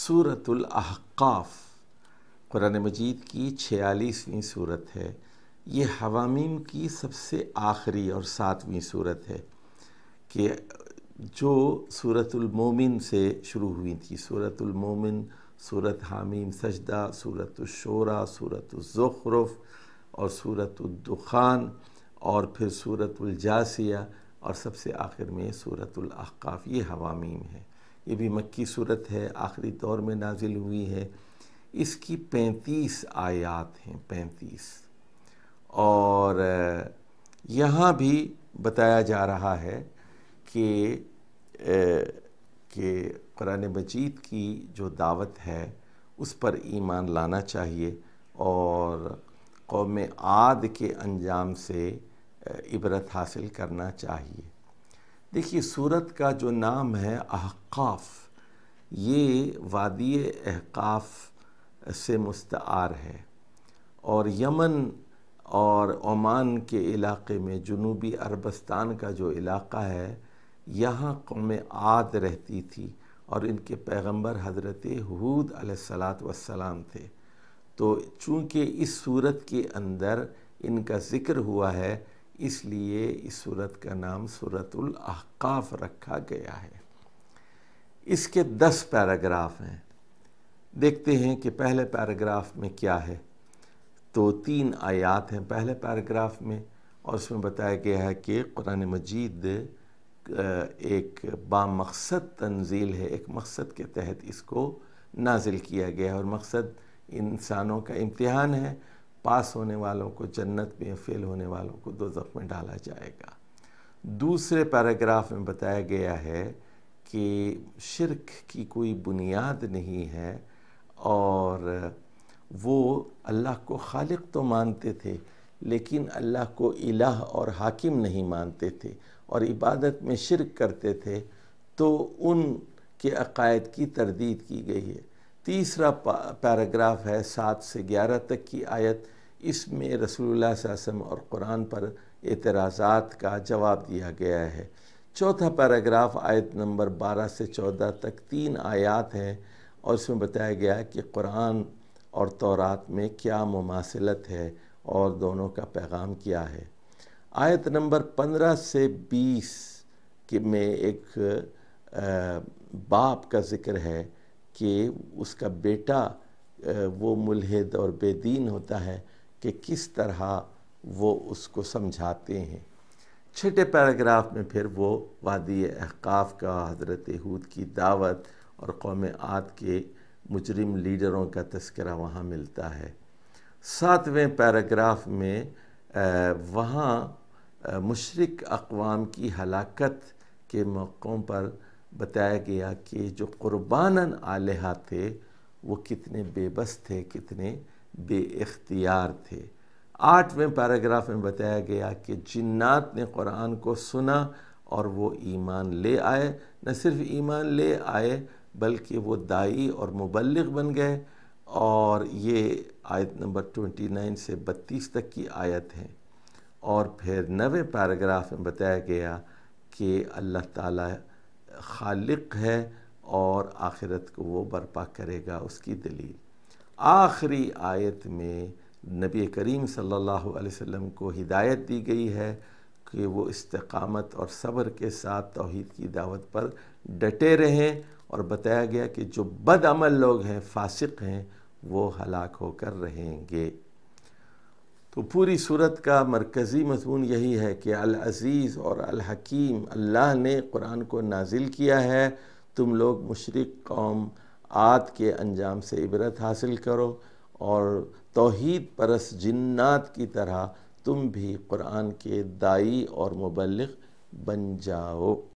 सूरतुल अहकाफ़ कुरान मजीद की छियालीसवीं सूरत है ये हवामीम की सबसे आखिरी और सातवीं सूरत है कि जो सूरतमोमिन से शुरू हुई थी सूरतुलमोमिन सूरत हामीम सजदा सूरत शोरा सूरत ज़ुखरफ और सूरत दुखान और फिर जासिया और सबसे आखिर में अहकाफ ये हवामीम है ये भी मक्की सूरत है आखिरी दौर में नाजिल हुई है इसकी पैंतीस आयात हैं पैंतीस और यहाँ भी बताया जा रहा है कि कि कुरान मजीद की जो दावत है उस पर ईमान लाना चाहिए और कौम आद के अंजाम से इबरत हासिल करना चाहिए देखिए सूरत का जो नाम है अहकाफ़ ये वादी अहकाफ़ से मुस्तार है और यमन और ओमान के इलाके में जनूबी अरबस्तान का जो इलाका है यहाँ कौम आद रहती थी और इनके पैगंबर हज़रत हूद सलात वसलाम थे तो चूँकि इस सूरत के अंदर इनका ज़िक्र हुआ है इसलिए इस सूरत का नाम सूरतुल अहकाफ रखा गया है इसके दस पैराग्राफ हैं देखते हैं कि पहले पैराग्राफ में क्या है तो तीन आयात हैं पहले पैराग्राफ में और उसमें बताया गया है कि कुरान मजीद एक बामकसद तंजील है एक मकसद के तहत इसको नाजिल किया गया है और मकसद इंसानों का इम्तहान है पास होने वालों को जन्नत में फेल होने वालों को दोजख में डाला जाएगा दूसरे पैराग्राफ में बताया गया है कि शिरक की कोई बुनियाद नहीं है और वो अल्लाह को खालिक तो मानते थे लेकिन अल्लाह को इलाह और हाकिम नहीं मानते थे और इबादत में शिरक करते थे तो उन के अकायद की तरदीद की गई है तीसरा पैराग्राफ है सात से ग्यारह तक की आयत इसमें रसूलुल्लाह वसम और कुरान पर एतराज़ात का जवाब दिया गया है चौथा पैराग्राफ आयत नंबर बारह से चौदह तक तीन आयात हैं और इसमें बताया गया है कि कुरान और तौरात में क्या ममासिलत है और दोनों का पैगाम क्या है आयत नंबर पंद्रह से बीस के में एक बाप का ज़िक्र है कि उसका बेटा वो मुलहद और बेदीन होता है कि किस तरह वो उसको समझाते हैं छठे पैराग्राफ में फिर वो वादी अहकाफ़ का हज़रत हूद की दावत और कौम आद के मुजरिम लीडरों का तस्करा वहाँ मिलता है सातवें पैराग्राफ में वहाँ मशरक अकवाम की हलाकत के मौक़ों पर बताया गया कि जो क़ुरबान आलहा थे वो कितने बेबस थे कितने बेख्तियार थे आठवें पैराग्राफ में बताया गया कि जिन्नात ने कुरान को सुना और वो ईमान ले आए न सिर्फ ईमान ले आए बल्कि वो दाई और मुबलिक बन गए और ये आयत नंबर 29 से 32 तक की आयत है और फिर नवे पैराग्राफ में बताया गया कि अल्लाह ताला खालिक है और आखिरत को वो बर्पा करेगा उसकी दलील आखिरी आयत में नबी करीम सल्लल्लाहु अलैहि वसल्लम को हिदायत दी गई है कि वो इस्तकामत और सब्र के साथ तौहीद की दावत पर डटे रहें और बताया गया कि जो बदअमल लोग हैं फासिक हैं वो हलाक होकर रहेंगे तो पूरी सूरत का मरकज़ी मजमून यही है कि अज़ीज़ और अलहकीम अल्लाह ने कुरान को नाजिल किया है तुम लोग मशरक कौम आत के अंजाम से इबरत हासिल करो और तोहद परस जन्नात की तरह तुम भी कुरान के दाई और मुबलक बन जाओ